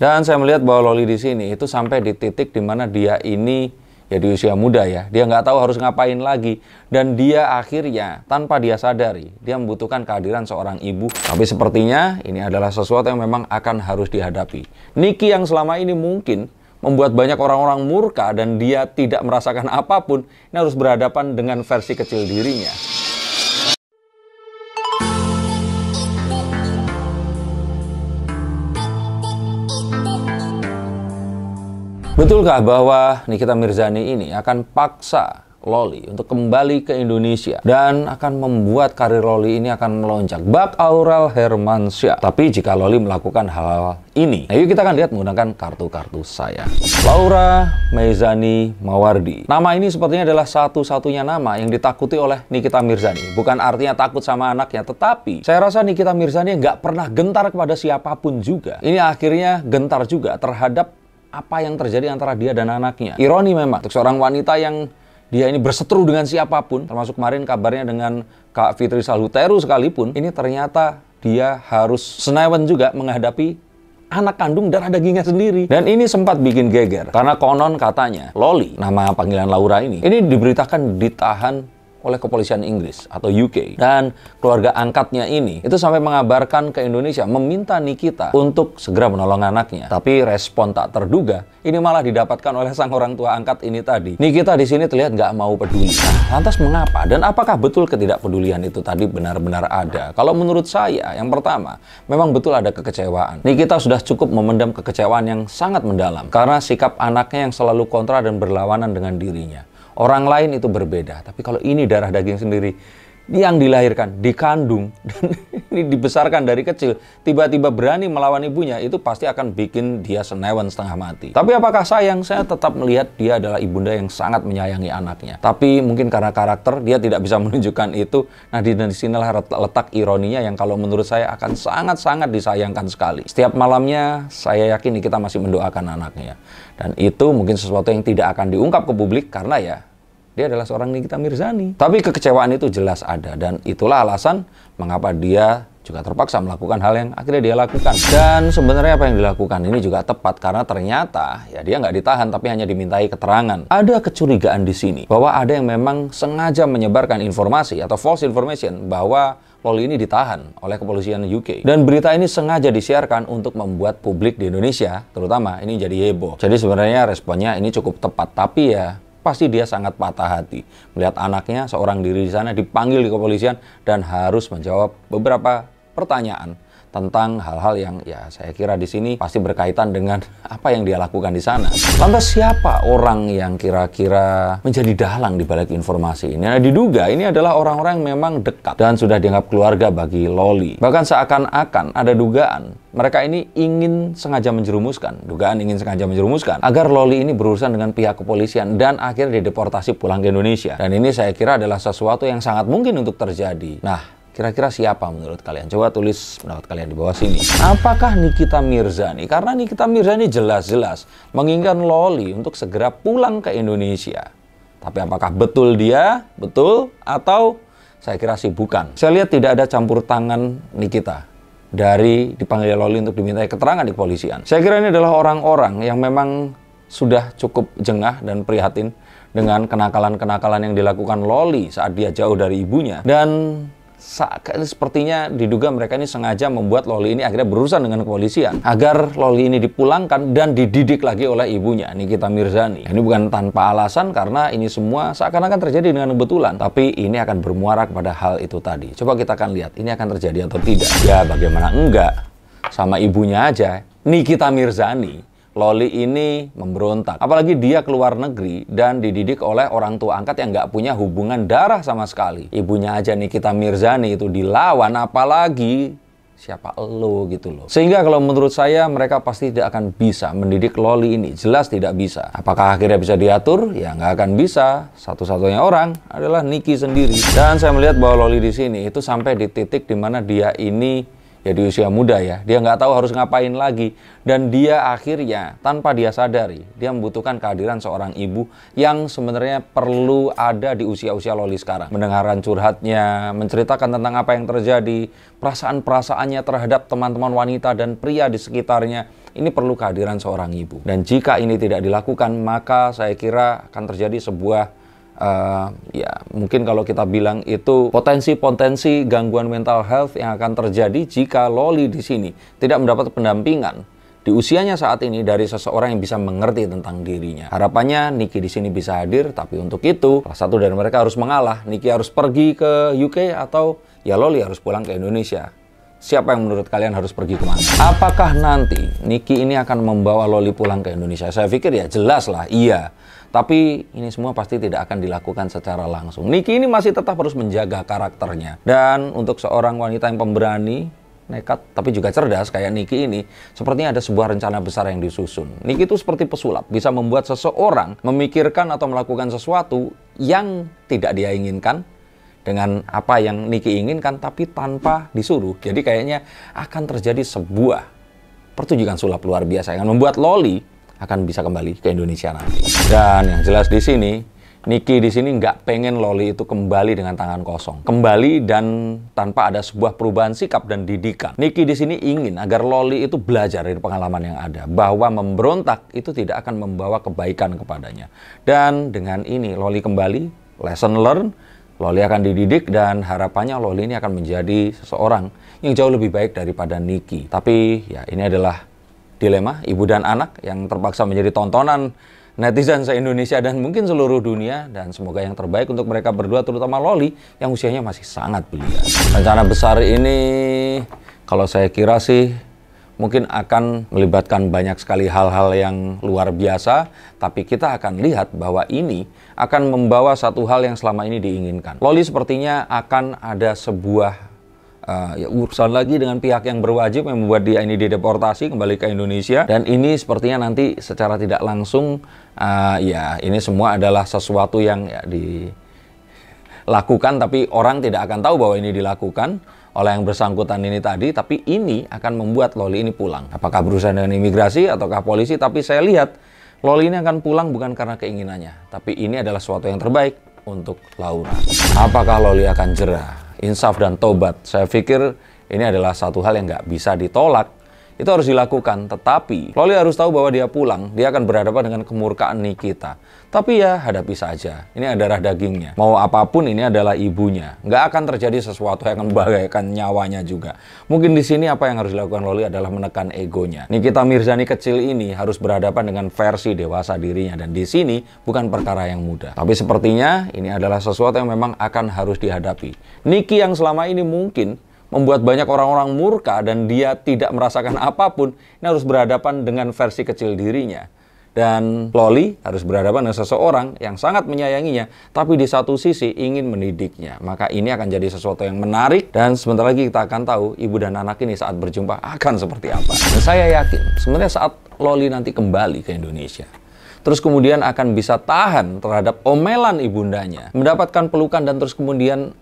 Dan saya melihat bahwa Loli di sini itu sampai di titik di mana dia ini ya di usia muda ya, dia nggak tahu harus ngapain lagi. Dan dia akhirnya, tanpa dia sadari, dia membutuhkan kehadiran seorang ibu. Tapi sepertinya ini adalah sesuatu yang memang akan harus dihadapi. Niki yang selama ini mungkin membuat banyak orang-orang murka dan dia tidak merasakan apapun, ini harus berhadapan dengan versi kecil dirinya. Betulkah bahwa Nikita Mirzani ini akan paksa Loli untuk kembali ke Indonesia dan akan membuat karir Loli ini akan melonjak bak Aural Hermansyah. Tapi jika Loli melakukan hal-hal ini, nah, yuk kita akan lihat menggunakan kartu-kartu saya. Laura Meizani Mawardi. Nama ini sepertinya adalah satu-satunya nama yang ditakuti oleh Nikita Mirzani. Bukan artinya takut sama anaknya, tetapi saya rasa Nikita Mirzani nggak pernah gentar kepada siapapun juga. Ini akhirnya gentar juga terhadap apa yang terjadi antara dia dan anaknya. Ironi memang, untuk seorang wanita yang dia ini berseteru dengan siapapun, termasuk kemarin kabarnya dengan Kak Fitri Saluteru sekalipun, ini ternyata dia harus senawan juga menghadapi anak kandung dan ada ginga sendiri. Dan ini sempat bikin geger, karena konon katanya, Loli, nama panggilan Laura ini, ini diberitakan ditahan oleh kepolisian Inggris atau UK dan keluarga angkatnya ini itu sampai mengabarkan ke Indonesia meminta Nikita untuk segera menolong anaknya tapi respon tak terduga ini malah didapatkan oleh sang orang tua angkat ini tadi Nikita di sini terlihat nggak mau peduli lantas mengapa dan apakah betul ketidakpedulian itu tadi benar-benar ada kalau menurut saya yang pertama memang betul ada kekecewaan Nikita sudah cukup memendam kekecewaan yang sangat mendalam karena sikap anaknya yang selalu kontra dan berlawanan dengan dirinya Orang lain itu berbeda, tapi kalau ini darah daging sendiri yang dilahirkan, dikandung, dan ini dibesarkan dari kecil, tiba-tiba berani melawan ibunya, itu pasti akan bikin dia senewan setengah mati. Tapi apakah sayang? Saya tetap melihat dia adalah ibunda yang sangat menyayangi anaknya. Tapi mungkin karena karakter, dia tidak bisa menunjukkan itu. Nah, di sinilah letak ironinya yang kalau menurut saya akan sangat-sangat disayangkan sekali. Setiap malamnya, saya yakin kita masih mendoakan anaknya. Dan itu mungkin sesuatu yang tidak akan diungkap ke publik karena ya dia adalah seorang Nikita Mirzani. Tapi kekecewaan itu jelas ada dan itulah alasan mengapa dia juga terpaksa melakukan hal yang akhirnya dia lakukan. Dan sebenarnya apa yang dilakukan ini juga tepat karena ternyata ya dia nggak ditahan tapi hanya dimintai keterangan. Ada kecurigaan di sini bahwa ada yang memang sengaja menyebarkan informasi atau false information bahwa Loli ini ditahan oleh kepolisian UK. Dan berita ini sengaja disiarkan untuk membuat publik di Indonesia, terutama ini jadi heboh. Jadi sebenarnya responnya ini cukup tepat, tapi ya pasti dia sangat patah hati melihat anaknya seorang diri di sana dipanggil di kepolisian dan harus menjawab beberapa pertanyaan tentang hal-hal yang ya saya kira di sini pasti berkaitan dengan apa yang dia lakukan di sana. Lantas siapa orang yang kira-kira menjadi dalang di balik informasi ini? Nah, diduga ini adalah orang-orang yang memang dekat dan sudah dianggap keluarga bagi Loli. Bahkan seakan-akan ada dugaan mereka ini ingin sengaja menjerumuskan, dugaan ingin sengaja menjerumuskan agar Loli ini berurusan dengan pihak kepolisian dan akhirnya dideportasi pulang ke Indonesia. Dan ini saya kira adalah sesuatu yang sangat mungkin untuk terjadi. Nah, Kira-kira siapa menurut kalian? Coba tulis pendapat kalian di bawah sini. Apakah Nikita Mirzani? Karena Nikita Mirzani jelas-jelas menginginkan Loli untuk segera pulang ke Indonesia. Tapi apakah betul dia? Betul? Atau saya kira sih bukan. Saya lihat tidak ada campur tangan Nikita dari dipanggil Loli untuk dimintai keterangan di kepolisian. Saya kira ini adalah orang-orang yang memang sudah cukup jengah dan prihatin dengan kenakalan-kenakalan yang dilakukan Loli saat dia jauh dari ibunya. Dan sepertinya diduga mereka ini sengaja membuat Loli ini akhirnya berurusan dengan kepolisian agar Loli ini dipulangkan dan dididik lagi oleh ibunya Nikita Mirzani. Ini bukan tanpa alasan karena ini semua seakan-akan terjadi dengan kebetulan, tapi ini akan bermuara kepada hal itu tadi. Coba kita akan lihat ini akan terjadi atau tidak. Ya bagaimana enggak sama ibunya aja Nikita Mirzani Loli ini memberontak. Apalagi dia keluar negeri dan dididik oleh orang tua angkat yang nggak punya hubungan darah sama sekali. Ibunya aja Nikita Mirzani itu dilawan apalagi siapa lo gitu loh. Sehingga kalau menurut saya mereka pasti tidak akan bisa mendidik Loli ini. Jelas tidak bisa. Apakah akhirnya bisa diatur? Ya nggak akan bisa. Satu-satunya orang adalah Niki sendiri. Dan saya melihat bahwa Loli di sini itu sampai di titik dimana dia ini ya di usia muda ya, dia nggak tahu harus ngapain lagi. Dan dia akhirnya tanpa dia sadari, dia membutuhkan kehadiran seorang ibu yang sebenarnya perlu ada di usia-usia loli sekarang. Mendengarkan curhatnya, menceritakan tentang apa yang terjadi, perasaan-perasaannya terhadap teman-teman wanita dan pria di sekitarnya. Ini perlu kehadiran seorang ibu. Dan jika ini tidak dilakukan, maka saya kira akan terjadi sebuah uh, ya mungkin kalau kita bilang itu potensi-potensi gangguan mental health yang akan terjadi jika Loli di sini tidak mendapat pendampingan di usianya saat ini dari seseorang yang bisa mengerti tentang dirinya. Harapannya Niki di sini bisa hadir, tapi untuk itu salah satu dari mereka harus mengalah. Niki harus pergi ke UK atau ya Loli harus pulang ke Indonesia siapa yang menurut kalian harus pergi kemana? Apakah nanti Niki ini akan membawa Loli pulang ke Indonesia? Saya pikir ya jelas lah, iya. Tapi ini semua pasti tidak akan dilakukan secara langsung. Niki ini masih tetap harus menjaga karakternya. Dan untuk seorang wanita yang pemberani, nekat, tapi juga cerdas kayak Niki ini, sepertinya ada sebuah rencana besar yang disusun. Niki itu seperti pesulap, bisa membuat seseorang memikirkan atau melakukan sesuatu yang tidak dia inginkan, dengan apa yang Niki inginkan tapi tanpa disuruh. Jadi kayaknya akan terjadi sebuah pertunjukan sulap luar biasa yang membuat Loli akan bisa kembali ke Indonesia nanti. Dan yang jelas di sini Niki di sini nggak pengen Loli itu kembali dengan tangan kosong. Kembali dan tanpa ada sebuah perubahan sikap dan didikan. Niki di sini ingin agar Loli itu belajar dari pengalaman yang ada. Bahwa memberontak itu tidak akan membawa kebaikan kepadanya. Dan dengan ini Loli kembali, lesson learn, Loli akan dididik dan harapannya Loli ini akan menjadi seseorang yang jauh lebih baik daripada Niki. Tapi ya ini adalah dilema ibu dan anak yang terpaksa menjadi tontonan netizen se-Indonesia dan mungkin seluruh dunia dan semoga yang terbaik untuk mereka berdua terutama Loli yang usianya masih sangat belia. Rencana besar ini kalau saya kira sih mungkin akan melibatkan banyak sekali hal-hal yang luar biasa, tapi kita akan lihat bahwa ini akan membawa satu hal yang selama ini diinginkan. Loli sepertinya akan ada sebuah uh, ya urusan lagi dengan pihak yang berwajib yang membuat dia ini dideportasi kembali ke Indonesia dan ini sepertinya nanti secara tidak langsung uh, ya ini semua adalah sesuatu yang ya, dilakukan tapi orang tidak akan tahu bahwa ini dilakukan oleh yang bersangkutan ini tadi, tapi ini akan membuat Loli ini pulang. Apakah berusaha dengan imigrasi ataukah polisi, tapi saya lihat Loli ini akan pulang bukan karena keinginannya, tapi ini adalah sesuatu yang terbaik untuk Laura. Apakah Loli akan jerah, insaf dan tobat? Saya pikir ini adalah satu hal yang nggak bisa ditolak itu harus dilakukan. Tetapi Loli harus tahu bahwa dia pulang, dia akan berhadapan dengan kemurkaan Nikita. Tapi ya hadapi saja, ini adalah dagingnya. Mau apapun ini adalah ibunya. Gak akan terjadi sesuatu yang membahayakan nyawanya juga. Mungkin di sini apa yang harus dilakukan Loli adalah menekan egonya. Nikita Mirzani kecil ini harus berhadapan dengan versi dewasa dirinya. Dan di sini bukan perkara yang mudah. Tapi sepertinya ini adalah sesuatu yang memang akan harus dihadapi. Niki yang selama ini mungkin membuat banyak orang-orang murka dan dia tidak merasakan apapun, ini harus berhadapan dengan versi kecil dirinya. Dan Loli harus berhadapan dengan seseorang yang sangat menyayanginya, tapi di satu sisi ingin mendidiknya. Maka ini akan jadi sesuatu yang menarik, dan sebentar lagi kita akan tahu ibu dan anak ini saat berjumpa akan seperti apa. Dan saya yakin, sebenarnya saat Loli nanti kembali ke Indonesia, terus kemudian akan bisa tahan terhadap omelan ibundanya, mendapatkan pelukan dan terus kemudian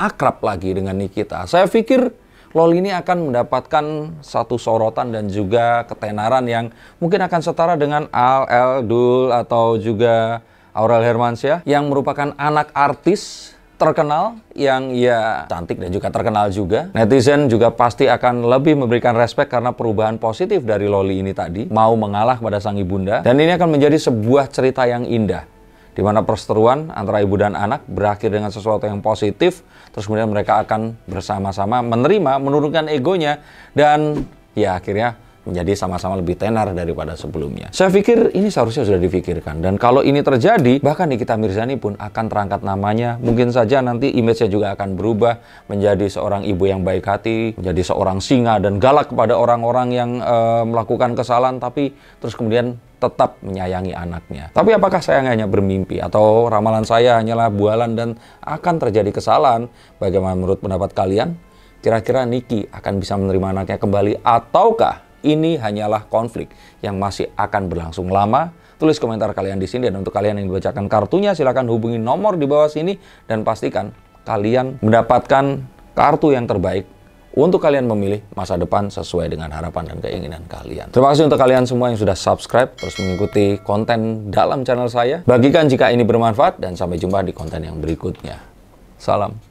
akrab lagi dengan Nikita. Saya pikir Loli ini akan mendapatkan satu sorotan dan juga ketenaran yang mungkin akan setara dengan Al, El, Dul, atau juga Aurel Hermansyah yang merupakan anak artis terkenal yang ya cantik dan juga terkenal juga. Netizen juga pasti akan lebih memberikan respek karena perubahan positif dari Loli ini tadi, mau mengalah pada sang ibunda. Dan ini akan menjadi sebuah cerita yang indah di mana perseteruan antara ibu dan anak berakhir dengan sesuatu yang positif, terus kemudian mereka akan bersama-sama menerima, menurunkan egonya, dan ya akhirnya menjadi sama-sama lebih tenar daripada sebelumnya. Saya pikir ini seharusnya sudah difikirkan dan kalau ini terjadi bahkan Nikita Mirzani pun akan terangkat namanya. Mungkin saja nanti image-nya juga akan berubah menjadi seorang ibu yang baik hati, menjadi seorang singa dan galak kepada orang-orang yang e, melakukan kesalahan tapi terus kemudian tetap menyayangi anaknya. Tapi apakah saya hanya bermimpi atau ramalan saya hanyalah bualan dan akan terjadi kesalahan? Bagaimana menurut pendapat kalian? Kira-kira Niki akan bisa menerima anaknya kembali ataukah ini hanyalah konflik yang masih akan berlangsung lama? Tulis komentar kalian di sini dan untuk kalian yang dibacakan kartunya silahkan hubungi nomor di bawah sini dan pastikan kalian mendapatkan kartu yang terbaik untuk kalian memilih masa depan sesuai dengan harapan dan keinginan kalian. Terima kasih untuk kalian semua yang sudah subscribe, terus mengikuti konten dalam channel saya. Bagikan jika ini bermanfaat, dan sampai jumpa di konten yang berikutnya. Salam.